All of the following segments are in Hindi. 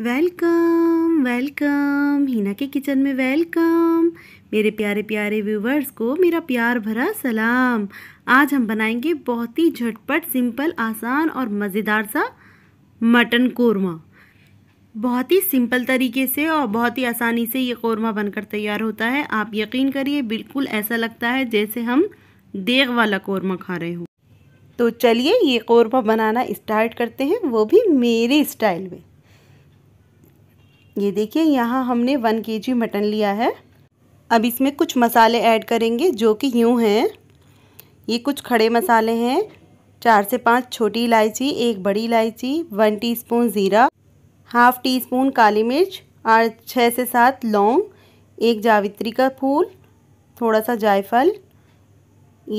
वेलकम वेलकम हीना के किचन में वेलकम मेरे प्यारे प्यारे व्यूवर्स को मेरा प्यार भरा सलाम आज हम बनाएंगे बहुत ही झटपट सिंपल आसान और मज़ेदार सा मटन कोरमा बहुत ही सिंपल तरीके से और बहुत ही आसानी से ये कोरमा बनकर तैयार होता है आप यकीन करिए बिल्कुल ऐसा लगता है जैसे हम देग वाला कोरमा खा रहे हो तो चलिए ये कोरमा बनाना स्टार्ट करते हैं वो भी मेरे स्टाइल में ये देखिए यहाँ हमने वन के जी मटन लिया है अब इसमें कुछ मसाले ऐड करेंगे जो कि यूँ हैं ये कुछ खड़े मसाले हैं चार से पाँच छोटी इलायची एक बड़ी इलायची वन टीस्पून ज़ीरा हाफ़ टी स्पून काली मिर्च और छः से सात लौंग एक जावित्री का फूल थोड़ा सा जायफल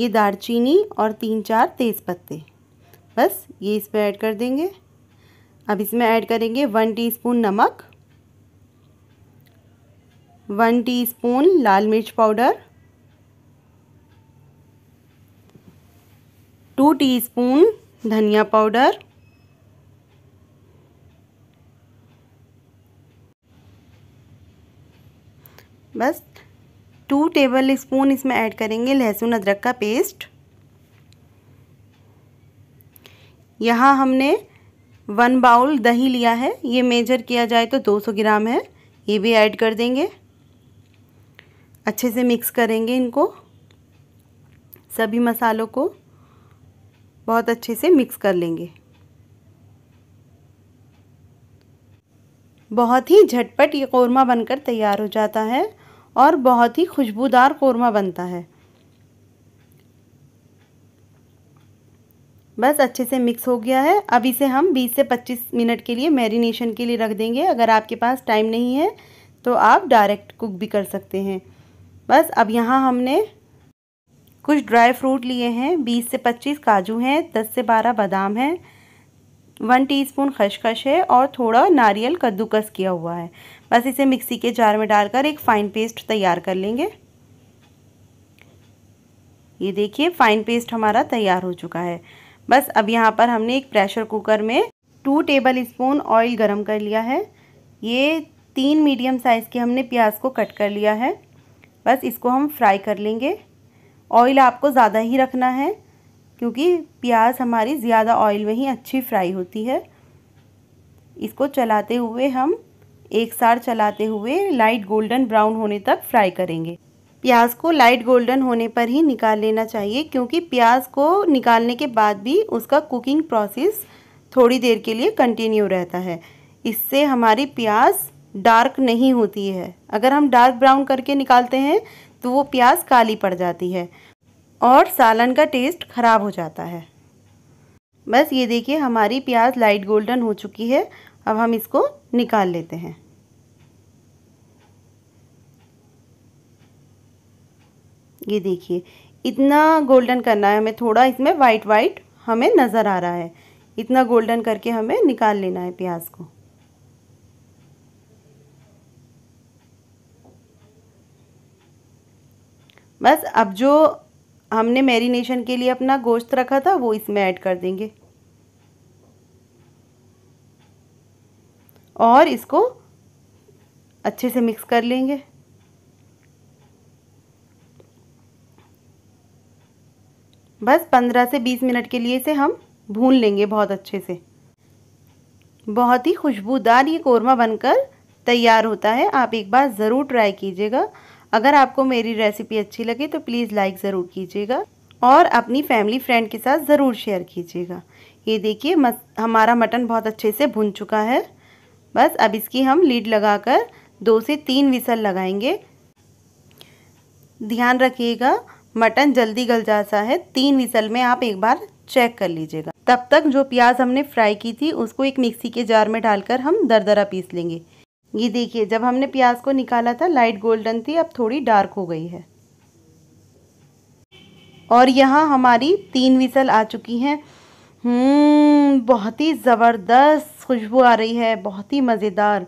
ये दारचीनी और तीन चार तेज़ पत्ते बस ये इसमें ऐड कर देंगे अब इसमें ऐड करेंगे वन टीस्पून नमक वन टीस्पून लाल मिर्च पाउडर टू टीस्पून धनिया पाउडर बस टू टेबल स्पून इसमें ऐड करेंगे लहसुन अदरक का पेस्ट यहाँ हमने वन बाउल दही लिया है ये मेजर किया जाए तो 200 ग्राम है ये भी ऐड कर देंगे अच्छे से मिक्स करेंगे इनको सभी मसालों को बहुत अच्छे से मिक्स कर लेंगे बहुत ही झटपट ये कौरमा बनकर तैयार हो जाता है और बहुत ही खुशबूदार कौरमा बनता है बस अच्छे से मिक्स हो गया है अब इसे हम 20 से 25 मिनट के लिए मैरिनेशन के लिए रख देंगे अगर आपके पास टाइम नहीं है तो आप डायरेक्ट कुक भी कर सकते हैं बस अब यहाँ हमने कुछ ड्राई फ्रूट लिए हैं 20 से 25 काजू हैं 10 से 12 बादाम हैं वन टीस्पून खशखश है और थोड़ा नारियल कद्दूकस किया हुआ है बस इसे मिक्सी के जार में डालकर एक फ़ाइन पेस्ट तैयार कर लेंगे ये देखिए फ़ाइन पेस्ट हमारा तैयार हो चुका है बस अब यहाँ पर हमने एक प्रेशर कुकर में टू टेबल स्पून ऑयल गरम कर लिया है ये तीन मीडियम साइज़ के हमने प्याज को कट कर लिया है बस इसको हम फ्राई कर लेंगे ऑयल आपको ज़्यादा ही रखना है क्योंकि प्याज हमारी ज़्यादा ऑयल में ही अच्छी फ्राई होती है इसको चलाते हुए हम एक सार चलाते हुए लाइट गोल्डन ब्राउन होने तक फ्राई करेंगे प्याज को लाइट गोल्डन होने पर ही निकाल लेना चाहिए क्योंकि प्याज को निकालने के बाद भी उसका कुकिंग प्रोसेस थोड़ी देर के लिए कंटिन्यू रहता है इससे हमारी प्याज डार्क नहीं होती है अगर हम डार्क ब्राउन करके निकालते हैं तो वो प्याज काली पड़ जाती है और सालन का टेस्ट ख़राब हो जाता है बस ये देखिए हमारी प्याज लाइट गोल्डन हो चुकी है अब हम इसको निकाल लेते हैं ये देखिए इतना गोल्डन करना है हमें थोड़ा इसमें वाइट वाइट हमें नज़र आ रहा है इतना गोल्डन करके हमें निकाल लेना है प्याज को बस अब जो हमने मैरिनेशन के लिए अपना गोश्त रखा था वो इसमें ऐड कर देंगे और इसको अच्छे से मिक्स कर लेंगे बस पंद्रह से बीस मिनट के लिए इसे हम भून लेंगे बहुत अच्छे से बहुत ही खुशबूदार ये कोरमा बनकर तैयार होता है आप एक बार ज़रूर ट्राई कीजिएगा अगर आपको मेरी रेसिपी अच्छी लगे तो प्लीज़ लाइक ज़रूर कीजिएगा और अपनी फैमिली फ्रेंड के साथ ज़रूर शेयर कीजिएगा ये देखिए हमारा मटन बहुत अच्छे से भुन चुका है बस अब इसकी हम लीड लगाकर दो से तीन विसल लगाएंगे ध्यान रखिएगा मटन जल्दी गल जाता है तीन विसल में आप एक बार चेक कर लीजिएगा तब तक जो प्याज हमने फ्राई की थी उसको एक मिक्सी के जार में डालकर हम दरदरा पीस लेंगे ये देखिए जब हमने प्याज को निकाला था लाइट गोल्डन थी अब थोड़ी डार्क हो गई है और यहाँ हमारी तीन विसल आ चुकी हैं हम्म, बहुत ही ज़बरदस्त खुशबू आ रही है बहुत ही मज़ेदार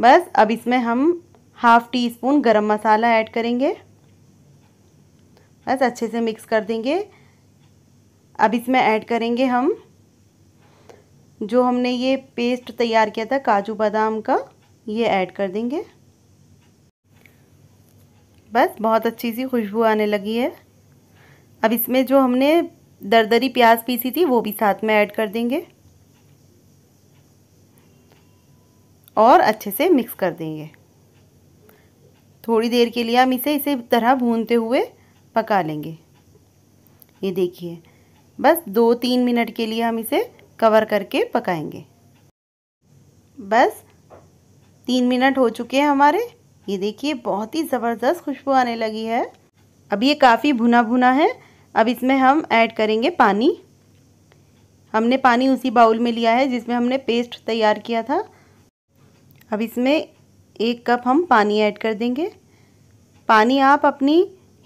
बस अब इसमें हम हाफ़ टी स्पून गरम मसाला ऐड करेंगे बस अच्छे से मिक्स कर देंगे अब इसमें ऐड करेंगे हम जो हमने ये पेस्ट तैयार किया था काजू बादाम का ये ऐड कर देंगे बस बहुत अच्छी सी खुशबू आने लगी है अब इसमें जो हमने दरदरी प्याज पीसी थी वो भी साथ में ऐड कर देंगे और अच्छे से मिक्स कर देंगे थोड़ी देर के लिए हम इसे इसे तरह भूनते हुए पका लेंगे ये देखिए बस दो तीन मिनट के लिए हम इसे कवर करके पकाएंगे बस तीन मिनट हो चुके हैं हमारे ये देखिए बहुत ही ज़बरदस्त खुशबू आने लगी है अब ये काफ़ी भुना भुना है अब इसमें हम ऐड करेंगे पानी हमने पानी उसी बाउल में लिया है जिसमें हमने पेस्ट तैयार किया था अब इसमें एक कप हम पानी ऐड कर देंगे पानी आप अपनी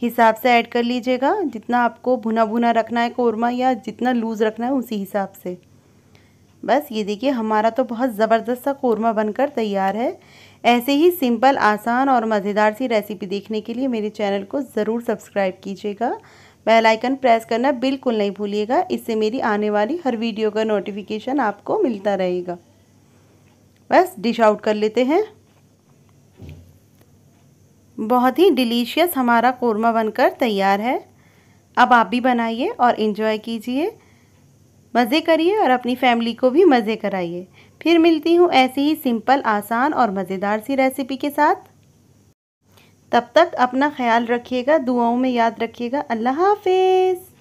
हिसाब से ऐड कर लीजिएगा जितना आपको भुना भुना रखना है कौरमा या जितना लूज़ रखना है उसी हिसाब से बस ये देखिए हमारा तो बहुत ज़बरदस्त सा कोरमा बनकर तैयार है ऐसे ही सिंपल आसान और मज़ेदार सी रेसिपी देखने के लिए मेरे चैनल को ज़रूर सब्सक्राइब कीजिएगा बेल आइकन प्रेस करना बिल्कुल नहीं भूलिएगा इससे मेरी आने वाली हर वीडियो का नोटिफिकेशन आपको मिलता रहेगा बस डिश आउट कर लेते हैं बहुत ही डिलीशियस हमारा कौरमा बनकर तैयार है अब आप भी बनाइए और इन्जॉय कीजिए मज़े करिए और अपनी फैमिली को भी मज़े कराइए फिर मिलती हूँ ऐसी ही सिंपल आसान और मज़ेदार सी रेसिपी के साथ तब तक अपना ख्याल रखिएगा दुआओं में याद रखिएगा अल्लाह हाफिज़